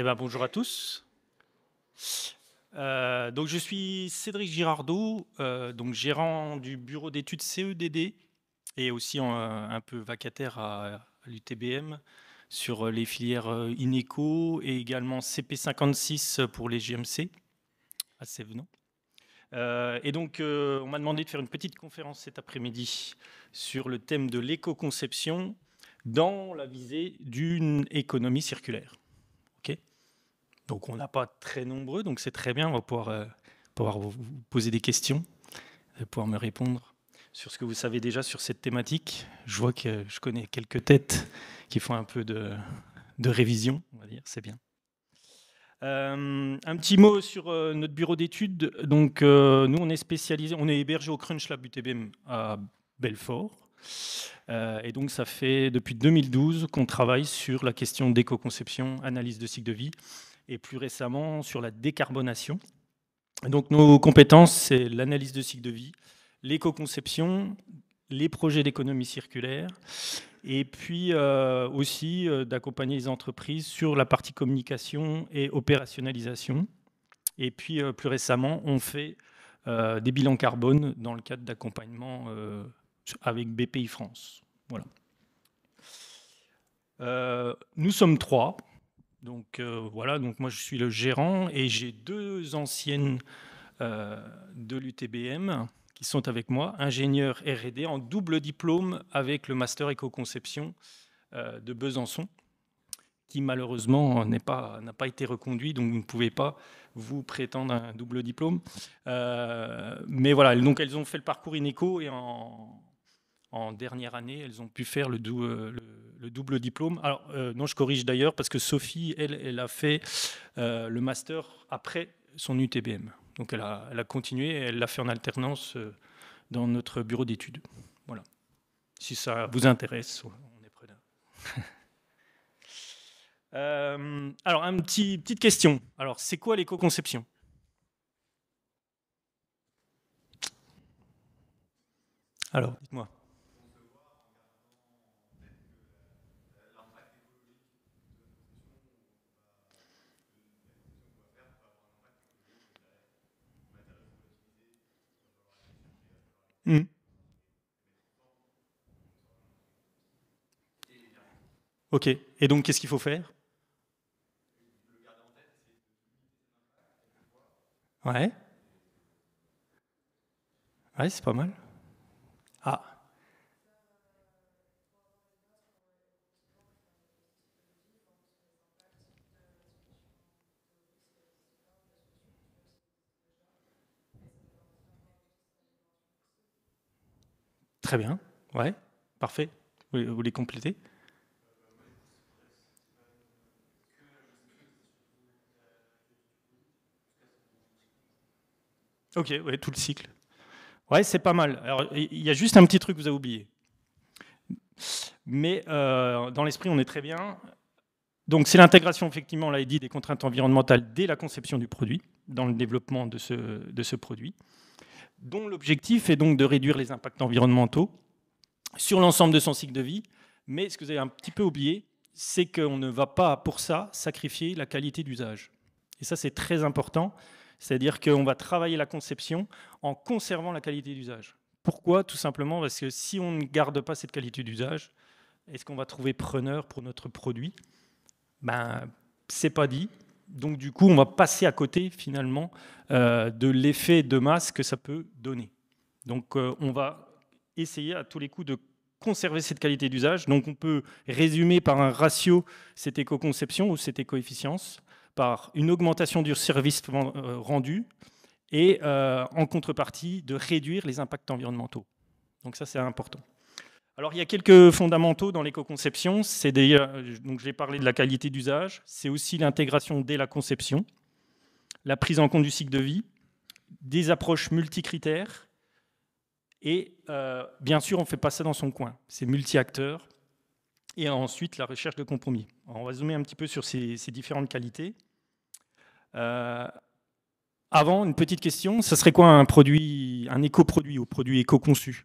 Eh ben, bonjour à tous. Euh, donc, je suis Cédric Girardot, euh, donc gérant du bureau d'études CEDD et aussi euh, un peu vacataire à, l'UTBM sur les filières INECO et également CP56 pour les GMC à venant. et donc, on m'a demandé de faire une petite conférence cet après-midi sur le thème de l'éco-conception dans la visée d'une économie circulaire. Donc on n'a pas très nombreux, donc c'est très bien, on va pouvoir, euh, pouvoir vous poser des questions, euh, pouvoir me répondre sur ce que vous savez déjà sur cette thématique. Je vois que je connais quelques têtes qui font un peu de, révision, on va dire, c'est bien. Euh, un petit mot sur notre bureau d'études. Donc, nous, on est spécialisé, on est hébergé au Crunch Lab UTBM à Belfort. et donc, ça fait depuis 2012 qu'on travaille sur la question d'éco-conception, analyse de cycle de vie et plus récemment sur la décarbonation. Donc nos compétences, c'est l'analyse de cycle de vie, l'éco-conception, les projets d'économie circulaire, et puis euh, aussi euh, d'accompagner les entreprises sur la partie communication et opérationnalisation. Et puis euh, plus récemment, on fait des bilans carbone dans le cadre d'accompagnement avec BPI France. Voilà. nous sommes trois donc euh, voilà, donc moi je suis le gérant et j'ai deux anciennes euh, de l'UTBM qui sont avec moi, ingénieurs RD en double diplôme avec le master éco-conception euh, de Besançon, qui malheureusement n'a pas, pas été reconduit, donc vous ne pouvez pas vous prétendre un double diplôme. mais voilà, donc elles ont fait le parcours inéco et en, en dernière année, elles ont pu faire le, euh, double diplôme. Alors, euh, non, je corrige d'ailleurs, parce que Sophie, elle, elle a fait euh, le master après son UTBM. Donc, elle a, continué, elle l'a fait en alternance dans notre bureau d'études. Voilà. Si ça vous intéresse, on est prêts. alors, une petit, petite question. Alors, c'est quoi l'éco-conception Alors, dites-moi. Hmm. Ok. Et donc, qu'est-ce qu'il faut faire Ouais. Ouais, c'est pas mal. Très bien, ouais, parfait. Vous, voulez les Ok, ouais, tout le cycle. Ouais, c'est pas mal. Alors, il y a juste un petit truc que vous avez oublié. Mais euh, dans l'esprit, on est très bien. Donc, c'est l'intégration, effectivement, on dit, des contraintes environnementales dès la conception du produit, dans le développement de ce, de ce produit dont l'objectif est donc de réduire les impacts environnementaux sur l'ensemble de son cycle de vie. Mais ce que vous avez un petit peu oublié, c'est qu'on ne va pas pour ça sacrifier la qualité d'usage. Et ça, c'est très important. C'est-à-dire qu'on va travailler la conception en conservant la qualité d'usage. Pourquoi Tout simplement parce que si on ne garde pas cette qualité d'usage, est-ce qu'on va trouver preneur pour notre produit Ben, c'est pas dit. Donc du coup, on va passer à côté finalement euh, de l'effet de masse que ça peut donner. Donc euh, on va essayer à tous les coups de conserver cette qualité d'usage. Donc on peut résumer par un ratio cette éco-conception ou cette éco-efficience, par une augmentation du service euh, rendu et en contrepartie de réduire les impacts environnementaux. Donc ça c'est important. Alors il y a quelques fondamentaux dans l'éco-conception. C'est euh, donc j'ai parlé de la qualité d'usage. C'est aussi l'intégration dès la conception, la prise en compte du cycle de vie, des approches multicritères. Et euh, bien sûr, on ne fait pas ça dans son coin. C'est multi-acteurs. Et ensuite, la recherche de compromis. on va zoomer un petit peu sur ces, différentes qualités. Euh, avant, une petite question. Ça serait quoi un produit, un éco-produit ou produit éco-conçu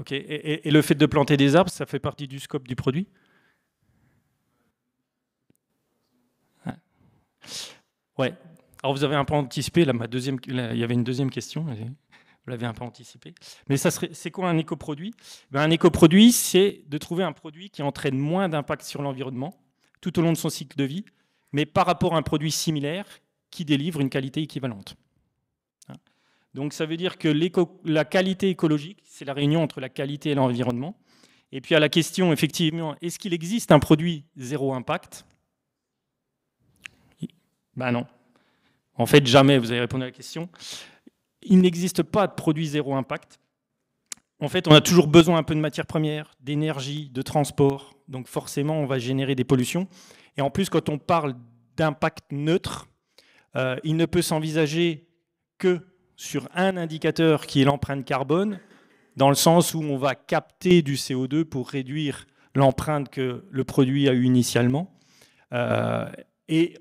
Ok. Et, le fait de planter des arbres, ça fait partie du scope du produit ouais. Alors vous avez un peu anticipé, là, ma deuxième, il y avait une deuxième question, vous l'avez un peu anticipé. Mais ça serait, c'est quoi un éco-produit ben, Un éco-produit, c'est de trouver un produit qui entraîne moins d'impact sur l'environnement tout au long de son cycle de vie, mais par rapport à un produit similaire qui délivre une qualité équivalente. Donc ça veut dire que la qualité écologique, c'est la réunion entre la qualité et l'environnement. Et puis à la question, effectivement, est-ce qu'il existe un produit zéro impact Ben non. En fait, jamais, vous avez répondu à la question. Il n'existe pas de produit zéro impact. En fait, on a toujours besoin un peu de matières premières, d'énergie, de transport. Donc forcément, on va générer des pollutions. Et en plus, quand on parle d'impact neutre, euh, il ne peut s'envisager que sur un indicateur qui est l'empreinte carbone, dans le sens où on va capter du CO2 pour réduire l'empreinte que le produit a eu initialement. Euh, et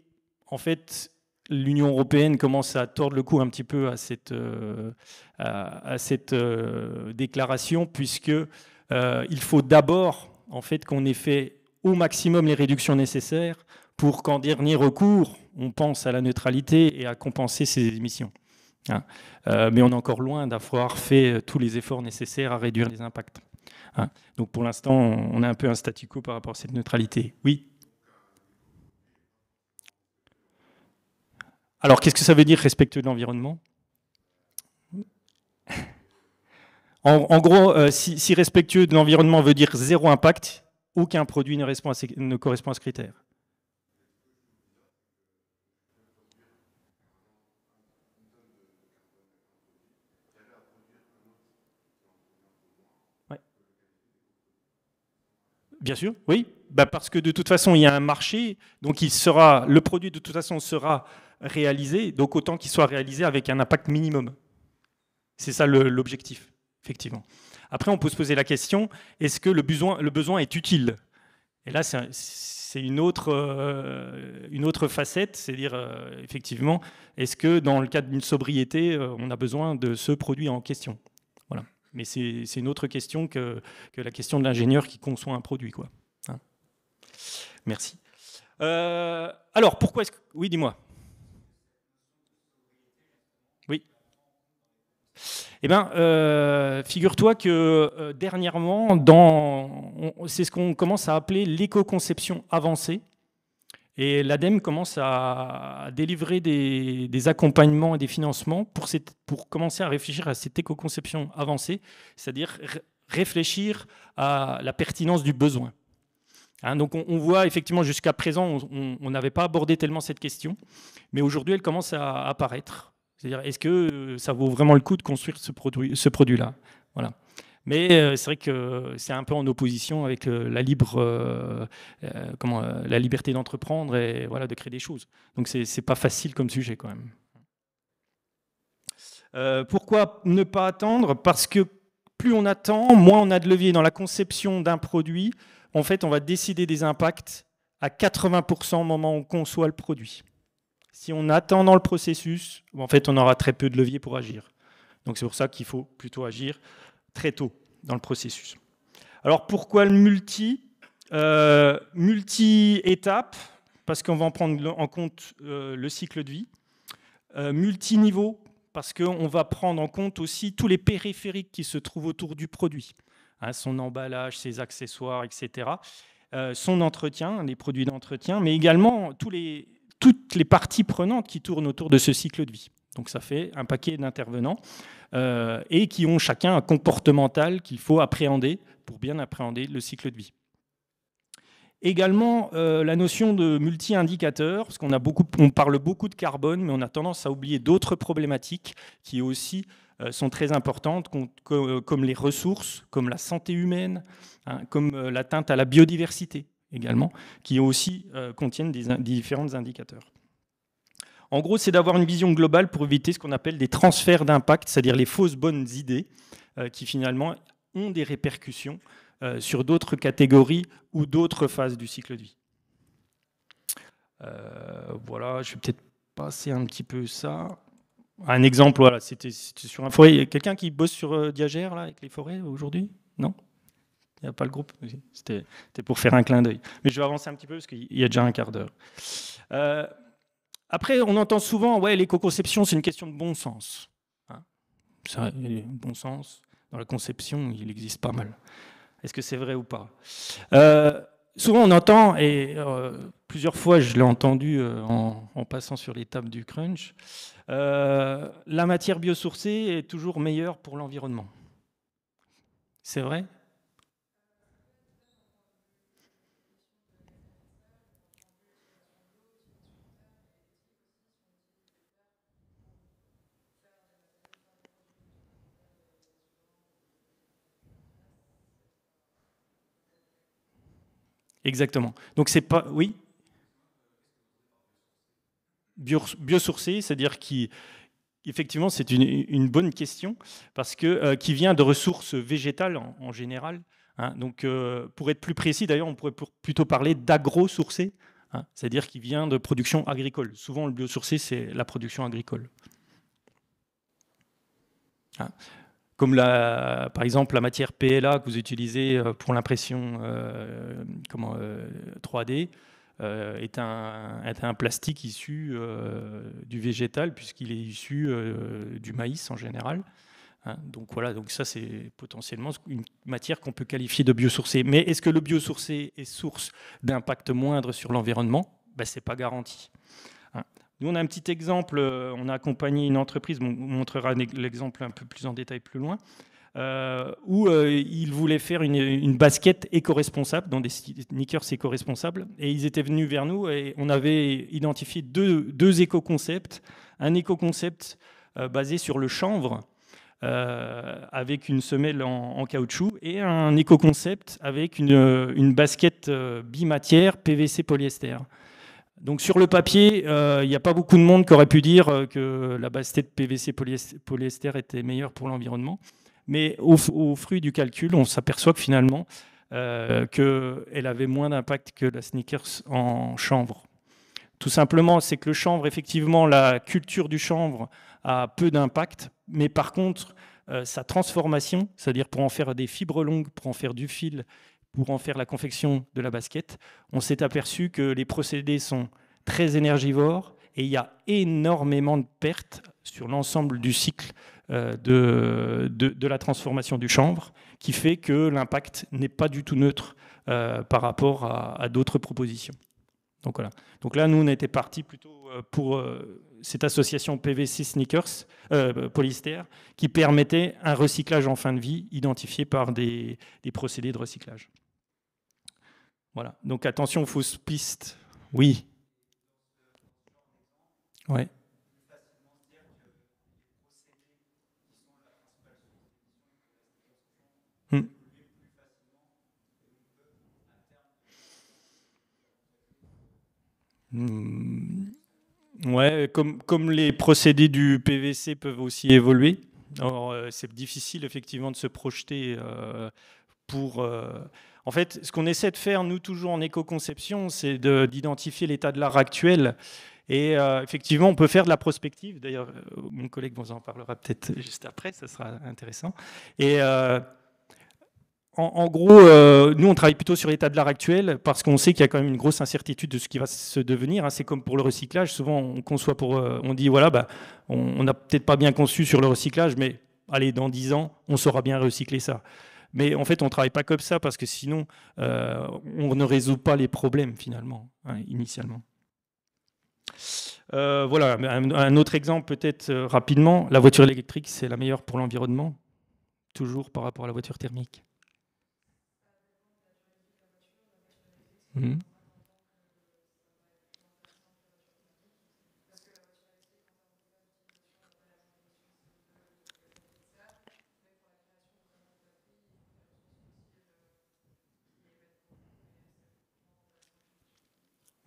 en fait, l'Union européenne commence à tordre le cou un petit peu à cette, euh, à, cette euh, déclaration, puisque il faut d'abord en fait qu'on ait fait au maximum les réductions nécessaires pour qu'en dernier recours, on pense à la neutralité et à compenser ces émissions. Hein. Euh, mais on est encore loin d'avoir fait euh, tous les efforts nécessaires à réduire les impacts. Hein. Donc pour l'instant, on est un peu un statu quo par rapport à cette neutralité. Oui Alors qu'est-ce que ça veut dire respectueux de l'environnement en, gros, euh, si, respectueux de l'environnement veut dire zéro impact, aucun produit ne, ne, correspond à ce critère. Bien sûr, oui. Bah, parce que de toute façon, il y a un marché, donc il sera, le produit de toute façon sera réalisé, donc autant qu'il soit réalisé avec un impact minimum. C'est ça l'objectif, effectivement. Après, on peut se poser la question, est-ce que le besoin, le besoin est utile Et là, c'est une, autre, euh, une autre facette, c'est-à-dire, euh, effectivement, est-ce que dans le cadre d'une sobriété, euh, on a besoin de ce produit en question mais c'est une autre question que, la question de l'ingénieur qui conçoit un produit. Quoi. Hein. Merci. Euh, alors, pourquoi est-ce que... Oui, dis-moi. Oui. Eh bien, euh, figure-toi que euh, dernièrement, c'est ce qu'on commence à appeler l'éco-conception avancée. Et l'ADEME commence à délivrer des, accompagnements et des financements pour, pour commencer à réfléchir à cette éco-conception avancée, c'est-à-dire réfléchir à la pertinence du besoin. Hein, donc on, voit effectivement jusqu'à présent, on n'avait pas abordé tellement cette question, mais aujourd'hui elle commence à, apparaître. C'est-à-dire, est-ce que ça vaut vraiment le coup de construire ce, produit, ce produit-là Voilà. Mais euh, c'est vrai que c'est un peu en opposition avec euh, la libre, euh, comment, la liberté d'entreprendre et voilà de créer des choses. Donc c'est pas facile comme sujet quand même. pourquoi ne pas attendre Parce que plus on attend, moins on a de levier dans la conception d'un produit. En fait, on va décider des impacts à 80% au moment où on conçoit le produit. Si on attend dans le processus, en fait, on aura très peu de levier pour agir. Donc c'est pour ça qu'il faut plutôt agir très tôt dans le processus. Alors pourquoi le multi euh, Multi-étape, parce qu'on va en prendre en compte euh, le cycle de vie. Euh, multi niveau parce qu'on va prendre en compte aussi tous les périphériques qui se trouvent autour du produit, hein, son emballage, ses accessoires, etc. son entretien, les produits d'entretien, mais également tous les, toutes les parties prenantes qui tournent autour de ce cycle de vie. Donc ça fait un paquet d'intervenants euh, et qui ont chacun un comportemental qu'il faut appréhender pour bien appréhender le cycle de vie. Également euh, la notion de multi indicateurs, parce qu'on parle beaucoup de carbone, mais on a tendance à oublier d'autres problématiques qui aussi euh, sont très importantes, comme les ressources, comme la santé humaine, hein, comme l'atteinte à la biodiversité également, qui aussi contiennent des différents indicateurs. En gros, c'est d'avoir une vision globale pour éviter ce qu'on appelle des transferts d'impact, c'est-à-dire les fausses bonnes idées euh, qui finalement ont des répercussions euh, sur d'autres catégories ou d'autres phases du cycle de vie. Euh, voilà, je vais peut-être passer un petit peu ça. Un exemple, voilà, c'était sur un forêt. Quelqu'un qui bosse sur Diagère là, avec les forêts aujourd'hui Non il n'y a pas le groupe. C'était pour faire un clin d'œil. Mais je vais avancer un petit peu parce qu'il y a déjà un quart d'heure. Après, on entend souvent, ouais, l'éco-conception, c'est une question de bon sens. Hein. bon sens, dans la conception, il existe pas mal. Est-ce que c'est vrai ou pas euh, Souvent, on entend, et euh, plusieurs fois, je l'ai entendu euh, en, en, passant sur l'étape du crunch, la matière biosourcée est toujours meilleure pour l'environnement. C'est vrai Exactement. Donc c'est pas. Oui Biosourcé, c'est-à-dire qui. Effectivement, c'est une, bonne question parce que euh, qui vient de ressources végétales en, général. Hein. Donc, euh, pour être plus précis, d'ailleurs, on pourrait plutôt parler d'agrosourcé, hein, c'est-à-dire qui vient de production agricole. Souvent, le biosourcé, c'est la production agricole. Hein comme la, par exemple la matière PLA que vous utilisez euh, pour l'impression 3D, euh, euh, est, un, plastique issu du végétal, puisqu'il est issu du maïs en général. Hein. donc voilà, donc ça c'est potentiellement une matière qu'on peut qualifier de biosourcée. Mais est-ce que le biosourcé est source d'impact moindre sur l'environnement ben, Ce n'est pas garanti. Nous, on a un petit exemple. Euh, on a accompagné une entreprise, on montrera l'exemple un peu plus en détail plus loin, euh, où euh, ils voulaient faire une, basket éco-responsable, dans des sneakers éco-responsables. Et ils étaient venus vers nous et on avait identifié deux, éco-concepts. Un éco-concept basé sur le chanvre. avec une semelle en, caoutchouc et un éco-concept avec une, basket bimatière PVC polyester. Donc sur le papier, euh, il n'y a pas beaucoup de monde qui aurait pu dire euh, que la basse de PVC polyester était meilleure pour l'environnement. Mais au, fruit du calcul, on s'aperçoit que finalement, euh, qu'elle avait moins d'impact que la sneakers en chanvre. Tout simplement, c'est que le chanvre, effectivement, la culture du chanvre a peu d'impact, mais par contre, sa transformation, c'est-à-dire pour en faire des fibres longues, pour en faire du fil, pour en faire la confection de la basket, on s'est aperçu que les procédés sont très énergivores et il y a énormément de pertes sur l'ensemble du cycle euh, de, la transformation du chanvre, qui fait que l'impact n'est pas du tout neutre euh, par rapport à d'autres propositions. Donc voilà. Donc là, nous, on était parti plutôt euh, pour euh, cette association PVC Sneakers euh, polyester qui permettait un recyclage en fin de vie identifié par des, procédés de recyclage. Voilà. Donc attention fausse piste. Oui. Ouais. Hmm. Ouais, comme, comme les procédés du PVC peuvent aussi évoluer. Euh, c'est difficile effectivement de se projeter euh, pour. Euh, en fait, ce qu'on essaie de faire, nous, toujours en éco-conception, c'est d'identifier l'état de l'art actuel. Et effectivement, on peut faire de la prospective. D'ailleurs, mon collègue vous en parlera peut-être juste après, ça sera intéressant. Et en, gros, euh, nous, on travaille plutôt sur l'état de l'art actuel parce qu'on sait qu'il y a quand même une grosse incertitude de ce qui va se devenir. Hein. C'est comme pour le recyclage. Souvent, on conçoit pour, euh, on dit voilà, bah, on n'a peut-être pas bien conçu sur le recyclage, mais allez, dans 10 ans, on saura bien recycler ça. Mais en fait, on ne travaille pas comme ça parce que sinon, euh, on ne résout pas les problèmes finalement, hein, initialement. voilà, un, autre exemple peut-être rapidement. La voiture électrique, c'est la meilleure pour l'environnement, toujours par rapport à la voiture thermique. Hmm.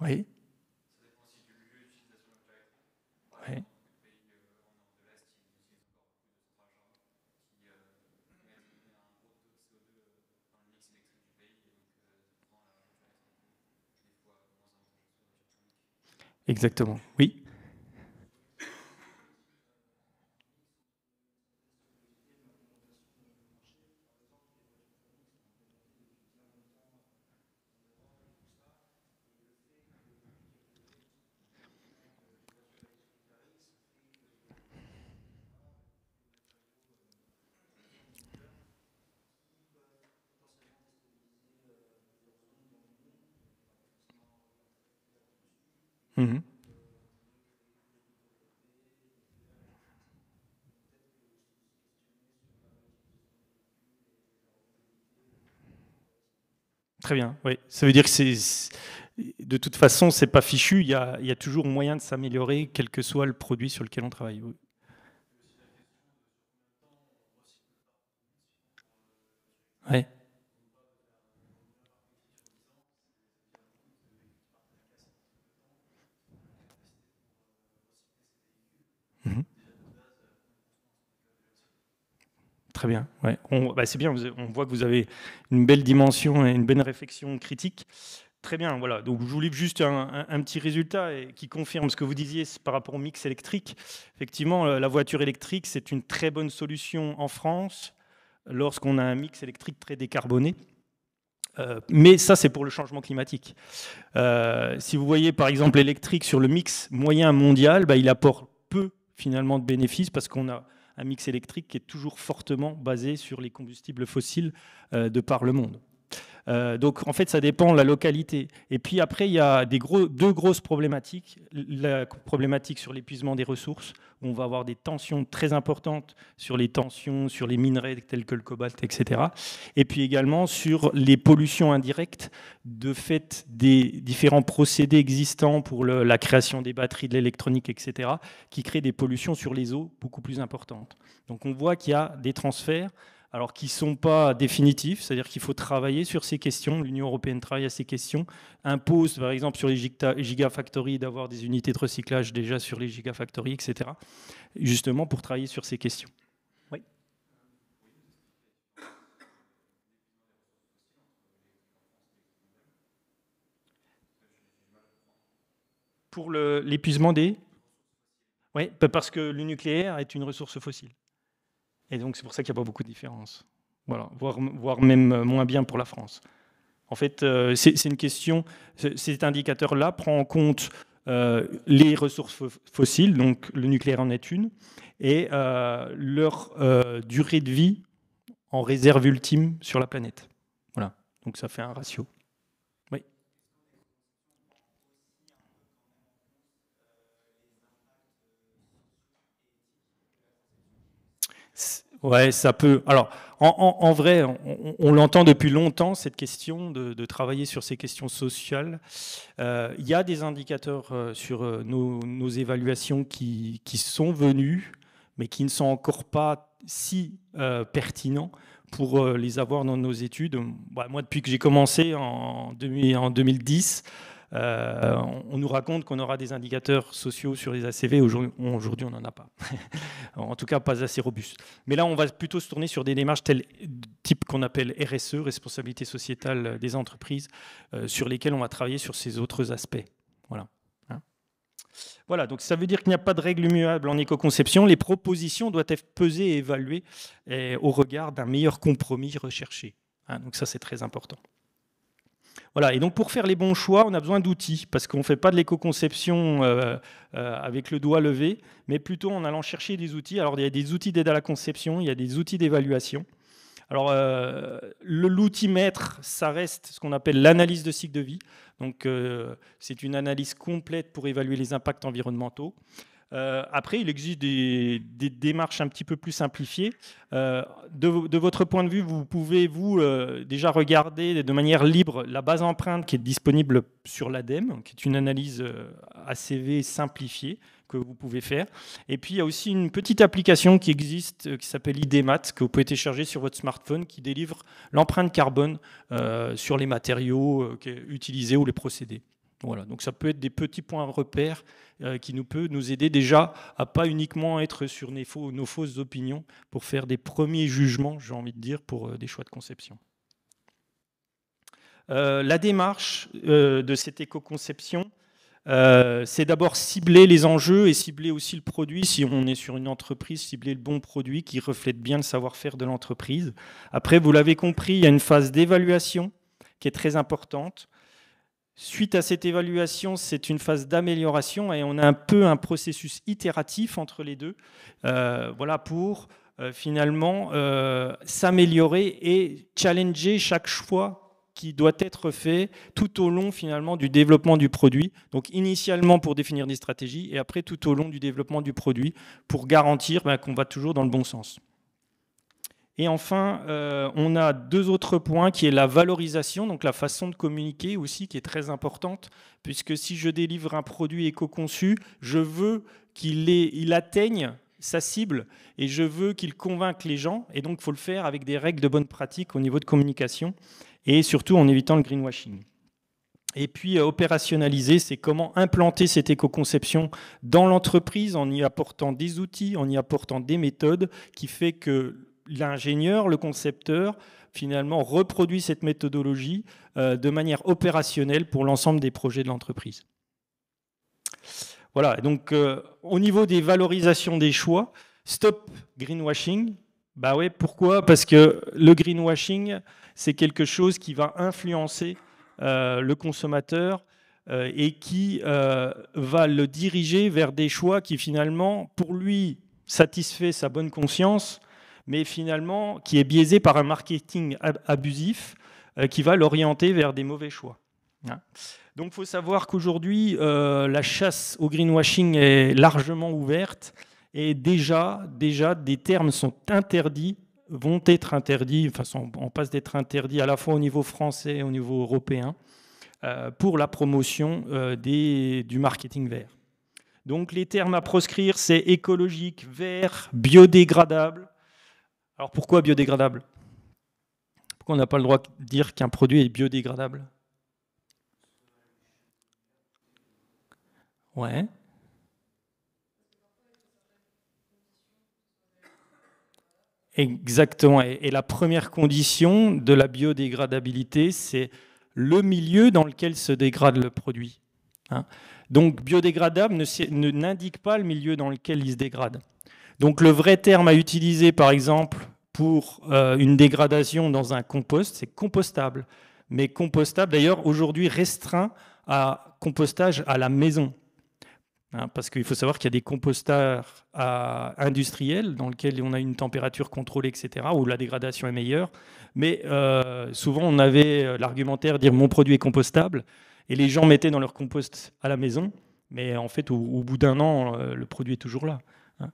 Oui. Exactement, oui. Mm-hmm. Très bien, oui. Ça veut dire que de toute façon, c'est pas fichu. Il y, a, il y a, toujours moyen de s'améliorer, quel que soit le produit sur lequel on travaille. Oui. Ouais. Très bien. Ouais. Bah, c'est bien, on voit que vous avez une belle dimension et une belle réflexion critique. Très bien, voilà. Donc je vous livre juste un, petit résultat qui confirme ce que vous disiez par rapport au mix électrique. Effectivement, euh, la voiture électrique, c'est une très bonne solution en France lorsqu'on a un mix électrique très décarboné. Euh, mais ça, c'est pour le changement climatique. Euh, si vous voyez par exemple l'électrique sur le mix moyen mondial, bah, il apporte peu finalement de bénéfices parce qu'on a un mix électrique qui est toujours fortement basé sur les combustibles fossiles euh, de par le monde. Euh, donc en fait, ça dépend de la localité. Et puis après, il y a deux grosses problématiques. La problématique sur l'épuisement des ressources, où on va avoir des tensions très importantes sur les tensions, sur les minerais tels que le cobalt, etc. Et puis également sur les pollutions indirectes de fait des différents procédés existants pour la création des batteries, de l'électronique, etc., qui créent des pollutions sur les eaux beaucoup plus importantes. Donc on voit qu'il y a des transferts alors qui ne sont pas définitifs, c'est-à-dire qu'il faut travailler sur ces questions. L'Union européenne travaille à ces questions, impose par exemple sur les gigafactories d'avoir des unités de recyclage déjà sur les gigafactories, etc., justement pour travailler sur ces questions. Oui Pour l'épuisement des... Oui, parce que le nucléaire est une ressource fossile. Et donc, c'est pour ça qu'il n'y a pas beaucoup de différence. voire, même euh, moins bien pour la France. En fait, euh, c'est une question. Cet indicateur-là prend en compte euh, les ressources fossiles, donc le nucléaire en est une, et leur durée de vie en réserve ultime sur la planète. Voilà, donc ça fait un ratio. Ouais, ça peut. Alors, en, vrai, on, l'entend depuis longtemps, cette question de, travailler sur ces questions sociales. Euh, il y a des indicateurs euh, sur euh, nos, évaluations qui, sont venus, mais qui ne sont encore pas si pertinents pour les avoir dans nos études. Bah, moi, depuis que j'ai commencé en, en 2010, euh, on, nous raconte qu'on aura des indicateurs sociaux sur les ACV. Aujourd'hui, on n'en a pas. en tout cas, pas assez robustes. Mais là, on va plutôt se tourner sur des démarches telles type qu'on appelle RSE, responsabilité sociétale des entreprises, euh, sur lesquelles on va travailler sur ces autres aspects. Voilà. Hein voilà, donc ça veut dire qu'il n'y a pas de règle immuable en éco-conception. Les propositions doivent être pesées et évaluées au regard d'un meilleur compromis recherché. Hein, donc ça, c'est très important. Voilà, et donc pour faire les bons choix, on a besoin d'outils, parce qu'on ne fait pas de l'éco-conception euh, euh, avec le doigt levé, mais plutôt en allant chercher des outils. Alors il y a des outils d'aide à la conception, il y a des outils d'évaluation. Alors euh, l'outil maître, ça reste ce qu'on appelle l'analyse de cycle de vie. Donc c'est une analyse complète pour évaluer les impacts environnementaux. Euh, après, il existe des, démarches un petit peu plus simplifiées. Euh, de, votre point de vue, vous pouvez, vous, euh, déjà regarder de manière libre la base empreinte qui est disponible sur l'ADEME, qui est une analyse ACV simplifiée que vous pouvez faire. Et puis, il y a aussi une petite application qui existe, qui s'appelle IDMAT, que vous pouvez télécharger sur votre smartphone, qui délivre l'empreinte carbone sur les matériaux utilisés ou les procédés. Voilà, donc ça peut être des petits points repères euh, qui nous peuvent nous aider déjà à pas uniquement être sur nos, nos fausses opinions pour faire des premiers jugements, j'ai envie de dire, pour euh, des choix de conception. Euh, la démarche de cette éco-conception, c'est d'abord cibler les enjeux et cibler aussi le produit. Si on est sur une entreprise, cibler le bon produit qui reflète bien le savoir-faire de l'entreprise. Après, vous l'avez compris, il y a une phase d'évaluation qui est très importante. Suite à cette évaluation, c'est une phase d'amélioration et on a un peu un processus itératif entre les deux, euh, voilà pour euh, finalement euh, s'améliorer et challenger chaque choix qui doit être fait tout au long finalement du développement du produit. Donc initialement pour définir des stratégies et après tout au long du développement du produit pour garantir ben, qu'on va toujours dans le bon sens. Et enfin, euh, on a deux autres points qui est la valorisation, donc la façon de communiquer aussi, qui est très importante, puisque si je délivre un produit éco-conçu, je veux qu'il il atteigne sa cible et je veux qu'il convainque les gens. Et donc, il faut le faire avec des règles de bonne pratique au niveau de communication et surtout en évitant le greenwashing. Et puis euh, opérationnaliser, c'est comment implanter cette éco-conception dans l'entreprise en y apportant des outils, en y apportant des méthodes qui fait que l'ingénieur, le concepteur, finalement, reproduit cette méthodologie euh, de manière opérationnelle pour l'ensemble des projets de l'entreprise. Voilà, donc euh, au niveau des valorisations des choix, stop greenwashing. Bah ouais, pourquoi Parce que le greenwashing, c'est quelque chose qui va influencer euh, le consommateur et qui va le diriger vers des choix qui finalement, pour lui, satisfait sa bonne conscience, mais finalement qui est biaisé par un marketing abusif euh, qui va l'orienter vers des mauvais choix. Hein. Donc il faut savoir qu'aujourd'hui, euh, la chasse au greenwashing est largement ouverte et déjà, déjà des termes sont interdits, vont être interdits, enfin on passe d'être interdits à la fois au niveau français et au niveau européen euh, pour la promotion des, du marketing vert. Donc les termes à proscrire, c'est écologique, vert, biodégradable, alors pourquoi biodégradable Pourquoi on n'a pas le droit de dire qu'un produit est biodégradable Ouais. Exactement. Et, la première condition de la biodégradabilité, c'est le milieu dans lequel se dégrade le produit. Hein. Donc biodégradable n'indique pas le milieu dans lequel il se dégrade. Donc le vrai terme à utiliser, par exemple, pour euh, une dégradation dans un compost, c'est compostable. Mais compostable, d'ailleurs, aujourd'hui restreint à compostage à la maison. Hein, parce qu'il faut savoir qu'il y a des composteurs euh, industriels dans lesquels on a une température contrôlée, etc., où la dégradation est meilleure. Mais euh, souvent, on avait l'argumentaire dire mon produit est compostable, et les gens mettaient dans leur compost à la maison. Mais en fait, au bout d'un an, le produit est toujours là. Hein.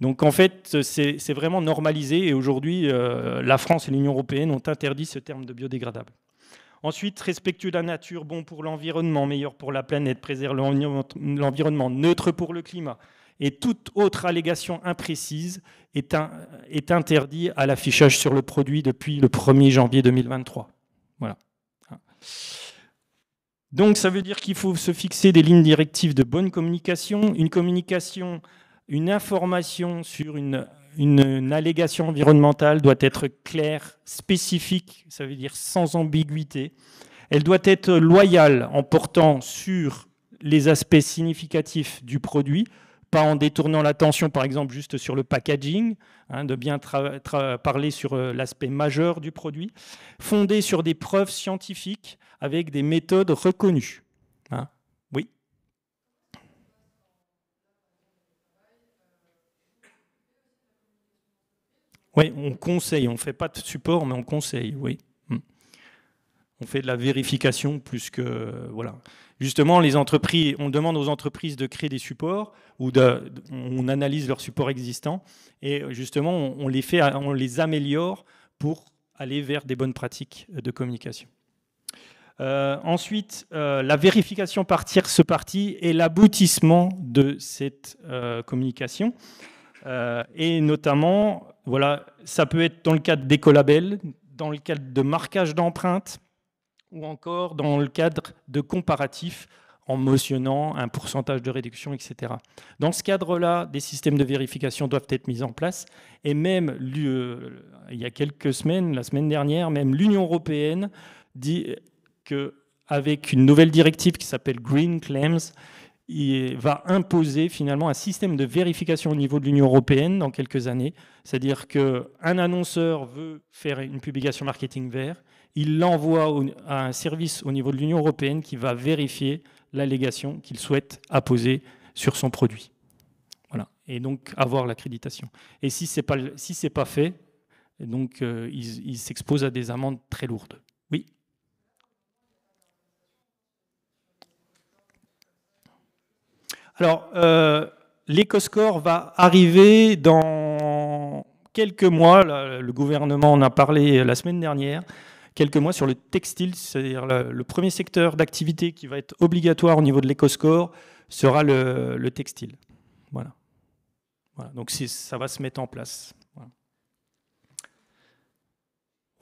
Donc en fait, c'est vraiment normalisé et aujourd'hui, euh, la France et l'Union européenne ont interdit ce terme de biodégradable. Ensuite, respectueux de la nature, bon pour l'environnement, meilleur pour la planète, préserve l'environnement, neutre pour le climat. Et toute autre allégation imprécise est, un, interdite à l'affichage sur le produit depuis le 1er janvier 2023. Voilà. Hein. Donc ça veut dire qu'il faut se fixer des lignes directives de bonne communication, une communication une information sur une, allégation environnementale doit être claire, spécifique, ça veut dire sans ambiguïté. Elle doit être loyale en portant sur les aspects significatifs du produit, pas en détournant l'attention, par exemple, juste sur le packaging, hein, de bien parler sur euh, l'aspect majeur du produit, fondée sur des preuves scientifiques avec des méthodes reconnues. Oui, on conseille, on ne fait pas de support, mais on conseille, oui. Hmm. On fait de la vérification plus que... Voilà. Justement, les entreprises, on demande aux entreprises de créer des supports ou de, on analyse leurs supports existants et justement, on, les, fait, on les améliore pour aller vers des bonnes pratiques de communication. Euh, ensuite, euh, la vérification par ce partie est l'aboutissement de cette euh, communication, et notamment voilà, ça peut être dans le cadre d'écolabels, dans le cadre de marquage d'empreintes ou encore dans le cadre de comparatifs en motionnant un pourcentage de réduction, etc. Dans ce cadre-là, des systèmes de vérification doivent être mis en place. Et même, e, il y a quelques semaines, la semaine dernière, même l'Union européenne dit qu'avec une nouvelle directive qui s'appelle Green Claims, il va imposer finalement un système de vérification au niveau de l'Union européenne dans quelques années. C'est-à-dire qu'un annonceur veut faire une publication marketing vert, il l'envoie à un service au niveau de l'Union européenne qui va vérifier l'allégation qu'il souhaite apposer sur son produit. Voilà. Et donc avoir l'accréditation. Et si ce n'est pas, si pas, fait, donc, il, euh, il s'expose à des amendes très lourdes. Alors, euh, l'Ecoscore va arriver dans quelques mois. Le gouvernement en a parlé la semaine dernière. Quelques mois sur le textile, c'est-à-dire le premier secteur d'activité qui va être obligatoire au niveau de l'écoscore sera le, textile. Voilà. voilà. Donc ça va se mettre en place.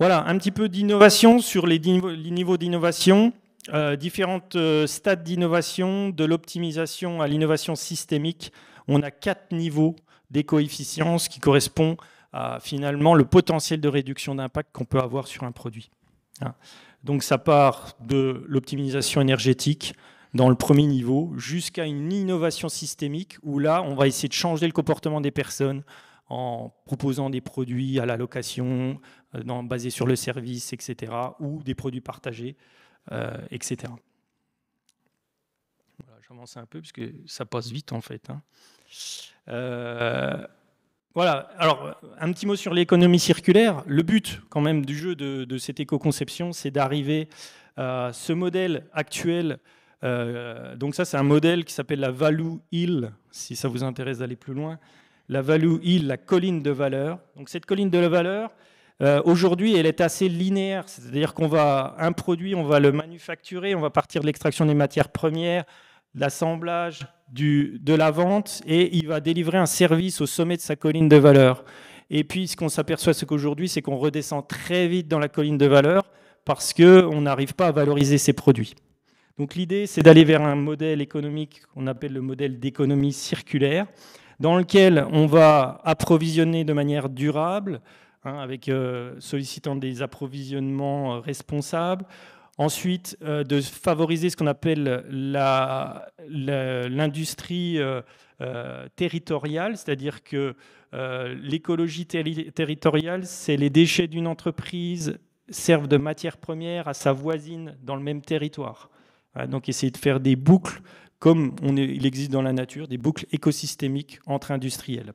Voilà, un petit peu d'innovation sur les niveaux d'innovation. Différents euh, différentes euh, stades d'innovation, de l'optimisation à l'innovation systémique. On a quatre niveaux des coefficients, qui correspondent à finalement le potentiel de réduction d'impact qu'on peut avoir sur un produit. Hein. Donc ça part de l'optimisation énergétique dans le premier niveau jusqu'à une innovation systémique où là, on va essayer de changer le comportement des personnes en proposant des produits à la location, euh, basés sur le service, etc., ou des produits partagés. Euh, etc. Voilà, J'avance un peu parce que ça passe mm. vite en fait. Hein. Euh, voilà, alors un petit mot sur l'économie circulaire. Le but quand même du jeu de, cette éco-conception, c'est d'arriver à ce modèle actuel. Euh, donc ça, c'est un modèle qui s'appelle la Value Hill, si ça vous intéresse d'aller plus loin. La Value Hill, la colline de valeur. Donc cette colline de la valeur, euh, aujourd'hui, elle est assez linéaire, c'est-à-dire qu'on va un produit, on va le manufacturer, on va partir de l'extraction des matières premières, de l'assemblage, de la vente, et il va délivrer un service au sommet de sa colline de valeur. Et puis, ce qu'on s'aperçoit, aujourd'hui, qu'aujourd'hui, c'est qu'on redescend très vite dans la colline de valeur parce qu'on n'arrive pas à valoriser ses produits. Donc l'idée, c'est d'aller vers un modèle économique qu'on appelle le modèle d'économie circulaire, dans lequel on va approvisionner de manière durable, Hein, avec euh, sollicitant des approvisionnements euh, responsables. Ensuite, euh, de favoriser ce qu'on appelle l'industrie territoriale, c'est-à-dire que l'écologie territoriale, c'est les déchets d'une entreprise servent de matière première à sa voisine dans le même territoire. donc essayer de faire des boucles, comme il existe dans la nature, des boucles écosystémiques entre industriels.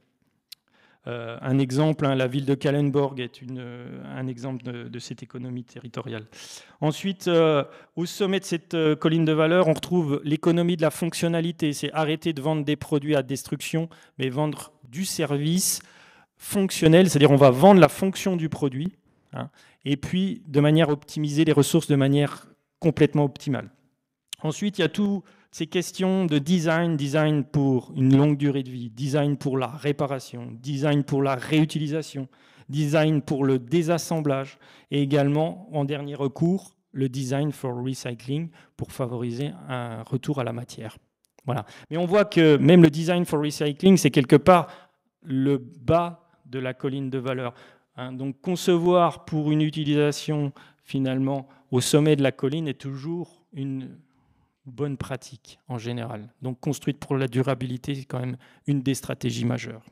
Euh, un exemple, hein, la ville de Kallenborg est une, euh, un exemple de, cette économie territoriale. Ensuite, euh, au sommet de cette colline de valeur, on retrouve l'économie de la fonctionnalité. C'est arrêter de vendre des produits à destruction, mais vendre du service fonctionnel, c'est-à-dire on va vendre la fonction du produit, hein, et puis de manière optimiser les ressources de manière complètement optimale. Ensuite, il y a tout ces questions de design, design pour une longue durée de vie, design pour la réparation, design pour la réutilisation, design pour le désassemblage et également, en dernier recours, le design for recycling pour favoriser un retour à la matière. Voilà. Mais on voit que même le design for recycling, c'est quelque part le bas de la colline de valeur. Hein. donc concevoir pour une utilisation finalement au sommet de la colline est toujours une bonne pratique en général. Donc construite pour la durabilité, c'est quand même une des stratégies majeures.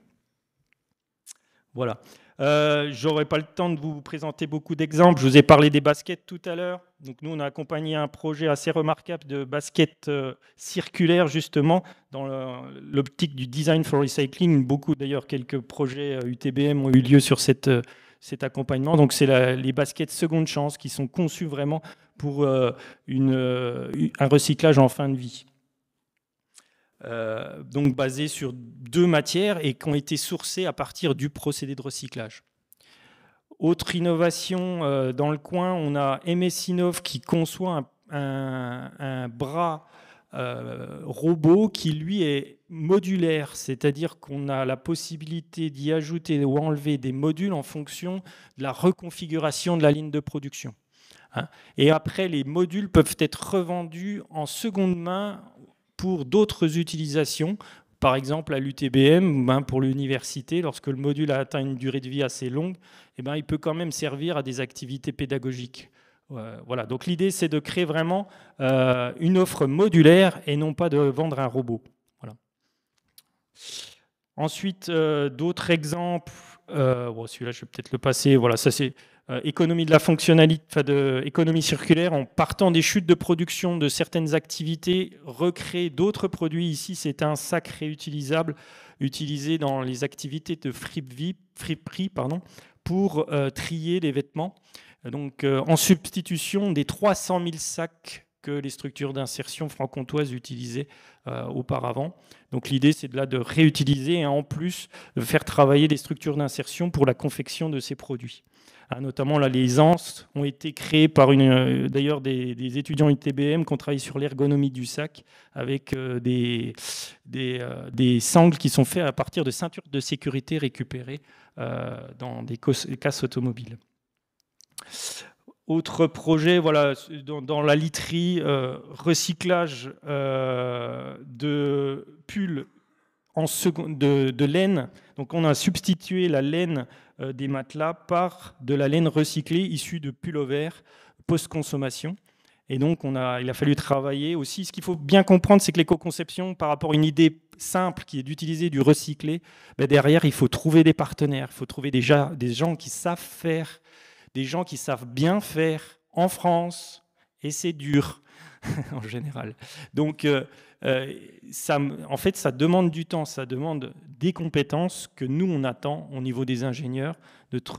Voilà. Euh, n'aurai pas le temps de vous présenter beaucoup d'exemples. Je vous ai parlé des baskets tout à l'heure. Donc nous, on a accompagné un projet assez remarquable de baskets euh, circulaires justement dans l'optique du design for recycling. Beaucoup d'ailleurs, quelques projets UTBM euh, ont eu lieu sur cette, euh, cet accompagnement. Donc c'est les baskets seconde chance qui sont conçues vraiment pour euh, euh, un recyclage en fin de vie. Euh, donc basé sur deux matières et qui ont été sourcées à partir du procédé de recyclage. Autre innovation dans le coin, on a MS qui conçoit un, bras robot qui lui est modulaire, c'est-à-dire qu'on a la possibilité d'y ajouter ou enlever des modules en fonction de la reconfiguration de la ligne de production. Hein. Et après, les modules peuvent être revendus en seconde main pour d'autres utilisations. Par exemple, à l'UTBM, pour l'université, lorsque le module a atteint une durée de vie assez longue, eh ben, il peut quand même servir à des activités pédagogiques. Euh, voilà, donc l'idée, c'est de créer vraiment euh, une offre modulaire et non pas de vendre un robot. Voilà. Ensuite, euh, d'autres exemples. Celui-là, je vais peut-être le passer. Voilà, ça c'est euh, économie de la fonctionnalité, de économie circulaire, en partant des chutes de production de certaines activités, recréer d'autres produits. Ici, c'est un sac réutilisable utilisé dans les activités de friperie, pardon, pour euh, trier les vêtements. Donc, euh, en substitution des 300 000 sacs que les structures d'insertion franc-comtoises utilisaient auparavant. Donc l'idée, c'est de là de réutiliser et en plus de faire travailler les structures d'insertion pour la confection de ces produits. Hein, notamment là, les ont été créées par une, euh, d'ailleurs des, étudiants UTBM qui ont travaillé sur l'ergonomie du sac avec euh, des, euh, des, sangles qui sont faits à partir de ceintures de sécurité récupérées dans des casses automobiles. Autre projet, voilà, dans, la literie, recyclage de pulls en de, de, laine. Donc on a substitué la laine euh, des matelas par de la laine recyclée issue de pullovers post-consommation. Et donc, on a, il a fallu travailler aussi. Ce qu'il faut bien comprendre, c'est que l'éco-conception, par rapport à une idée simple qui est d'utiliser du recyclé, ben derrière, il faut trouver des partenaires, il faut trouver déjà des gens qui savent faire, des gens qui savent bien faire en France, et c'est dur en général. Donc, euh, euh, en fait, ça demande du temps, ça demande des compétences que nous, on attend au niveau des ingénieurs,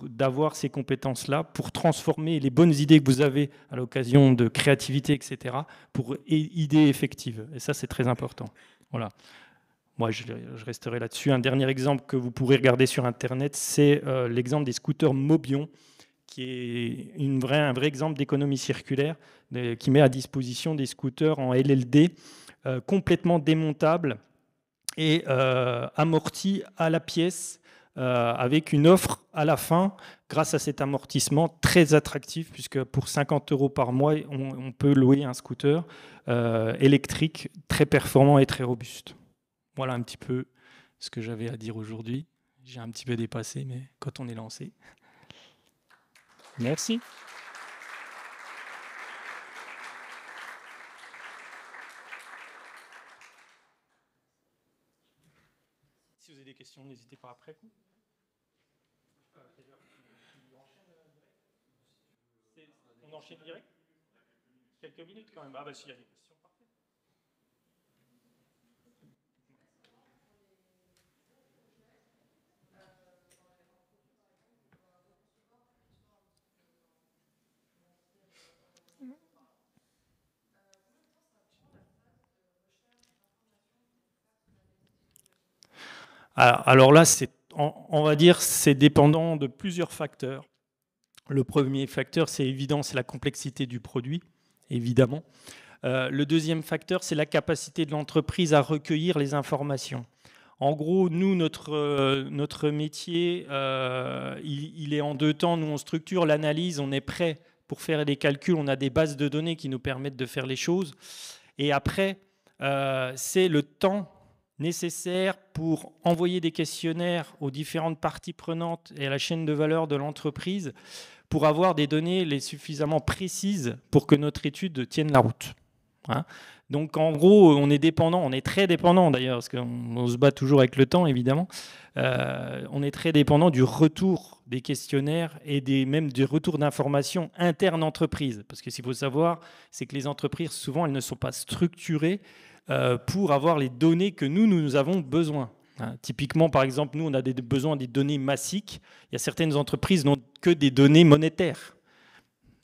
d'avoir ces compétences-là pour transformer les bonnes idées que vous avez à l'occasion de créativité, etc., pour idées effectives. Et ça, c'est très important. Voilà. Moi, je, resterai là-dessus. Un dernier exemple que vous pourrez regarder sur Internet, c'est euh, l'exemple des scooters Mobion qui est un vrai exemple d'économie circulaire, qui met à disposition des scooters en LLD euh, complètement démontable et euh, amorti à la pièce euh, avec une offre à la fin grâce à cet amortissement très attractif puisque pour 50 euros par mois on peut louer un scooter électrique très performant et très robuste. Voilà un petit peu ce que j'avais à dire aujourd'hui. J'ai un petit peu dépassé mais quand on est lancé. Merci. n'hésitez pas après coup. Euh, on enchaîne direct Quelques minutes quand même. Ah bah si, il y a des questions. Ah, alors là, on va dire, c'est dépendant de plusieurs facteurs. Le premier facteur, c'est évident, c'est la complexité du produit, évidemment. Euh, le deuxième facteur, c'est la capacité de l'entreprise à recueillir les informations. En gros, nous, notre, euh, métier, euh, il, il, est en deux temps. Nous, on structure l'analyse, on est prêt pour faire des calculs, on a des bases de données qui nous permettent de faire les choses. Et après, c'est le temps nécessaires pour envoyer des questionnaires aux différentes parties prenantes et à la chaîne de valeur de l'entreprise pour avoir des données les suffisamment précises pour que notre étude tienne la route. Hein. Donc en gros, on est dépendant, on est très dépendant d'ailleurs, parce qu'on se bat toujours avec le temps évidemment, euh, on est très dépendant du retour des questionnaires et des, même du retour d'informations internes entreprise. Parce que ce qu'il faut savoir, c'est que les entreprises, souvent, elles ne sont pas structurées euh, pour avoir les données que nous, nous avons besoin. Hein, typiquement, par exemple, nous, on a des, besoin des données massiques. Il y a certaines entreprises n'ont que des données monétaires.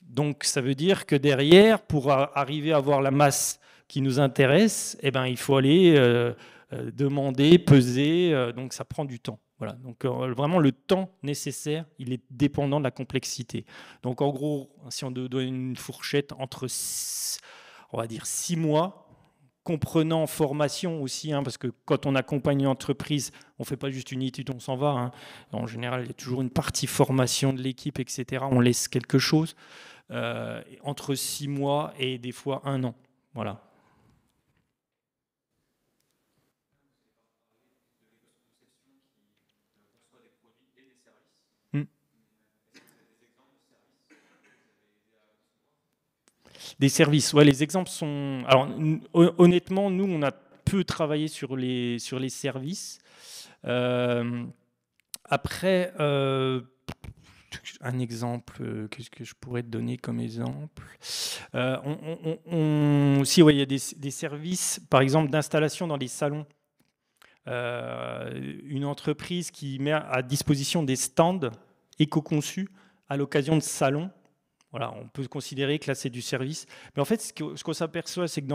Donc, ça veut dire que derrière, pour arriver à avoir la masse qui nous intéresse, eh ben, il faut aller euh, euh, demander, peser. donc, ça prend du temps. Voilà. Donc, vraiment, le temps nécessaire, il est dépendant de la complexité. Donc, en gros, si on donne une fourchette entre, on va dire, six mois comprenant formation aussi, hein, parce que quand on accompagne une entreprise, on ne fait pas juste une étude, on s'en va. Hein. En général, il y a toujours une partie formation de l'équipe, etc. On laisse quelque chose euh, entre six mois et des fois un an. Voilà, des services. Ouais, les exemples sont. Alors, honnêtement, nous, on a peu travaillé sur les, sur les services. Euh, après, euh, un exemple, euh, qu'est-ce que je pourrais te donner comme exemple on, Aussi, ouais, il y a des, des services, par exemple, d'installation dans les salons. une entreprise qui met à disposition des stands éco-conçus à l'occasion de salons on peut considérer que là, c'est du service. Mais en fait, ce qu'on s'aperçoit, c'est que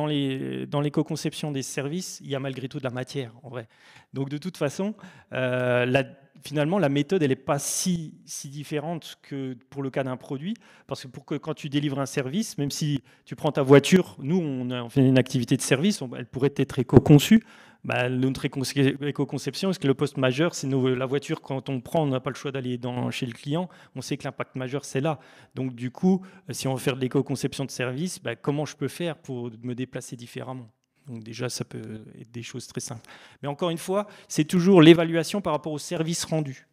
dans l'éco-conception des services, il y a malgré tout de la matière, en vrai. Donc, de toute façon, euh, finalement, la méthode, elle n'est pas si, différente que pour le cas d'un produit. Parce que, quand tu délivres un service, même si tu prends ta voiture, nous, on, fait une activité de service, elle pourrait être éco-conçue bah, notre éco-conception, parce que le poste majeur, c'est la voiture, quand on prend, on n'a pas le choix d'aller chez le client, on sait que l'impact majeur, c'est là. Donc du coup, euh, si on veut faire de l'éco-conception de service, bah, comment je peux faire pour me déplacer différemment donc déjà, ça peut être des choses très simples. Mais encore une fois, c'est toujours l'évaluation par rapport au service rendu.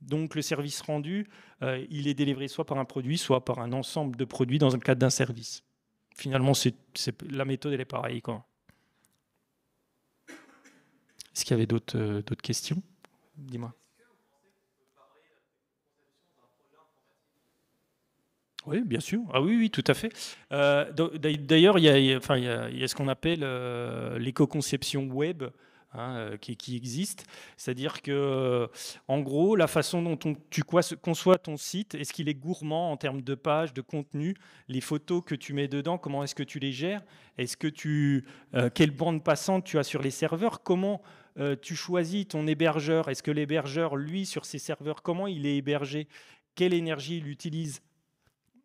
Donc le service rendu, euh, il est délivré soit par un produit, soit par un ensemble de produits dans le cadre d'un service. Finalement, c'est la méthode, elle est pareille. Quoi. Est-ce qu'il y avait d'autres euh, d'autres questions Dis-moi. Oui, bien sûr. Ah oui, oui, tout à fait. Euh, d'ailleurs, il y a, enfin, il ce qu'on appelle euh, l'éco-conception web, Hein, euh, qui, existe. C'est-à-dire que, euh, en gros, la façon dont tu conçois ton site, est-ce qu'il est gourmand en termes de pages, de contenu, les photos que tu mets dedans, comment est-ce que tu les gères, est-ce que tu, euh, quelle bande passante tu as sur les serveurs, comment tu choisis ton hébergeur, est-ce que l'hébergeur, lui, sur ses serveurs, comment il est hébergé, quelle énergie il utilise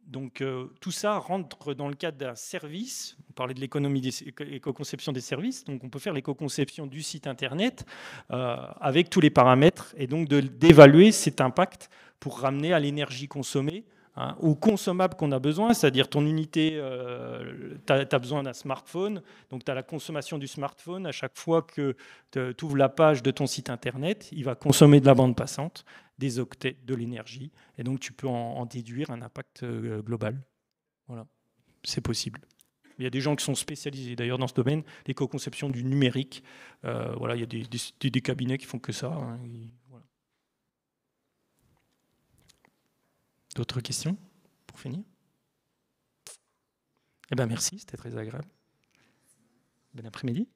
donc euh, tout ça rentre dans le cadre d'un service. On parlait de l'économie éco-conception des services. Donc on peut faire l'éco-conception du site Internet euh, avec tous les paramètres et donc d'évaluer cet impact pour ramener à l'énergie consommée ou hein, au consommable qu'on a besoin, c'est-à-dire ton unité, euh, tu as, besoin d'un smartphone, donc tu as la consommation du smartphone à chaque fois que tu ouvres la page de ton site internet, il va consommer de la bande passante des octets de l'énergie. Et donc, tu peux en, déduire un impact euh, global. Voilà, c'est possible. Il y a des gens qui sont spécialisés d'ailleurs dans ce domaine, l'éco-conception du numérique. Euh, voilà, il y a des, cabinets qui font que ça. Hein, D'autres questions pour finir Eh bien, merci, c'était très agréable. Bon après-midi.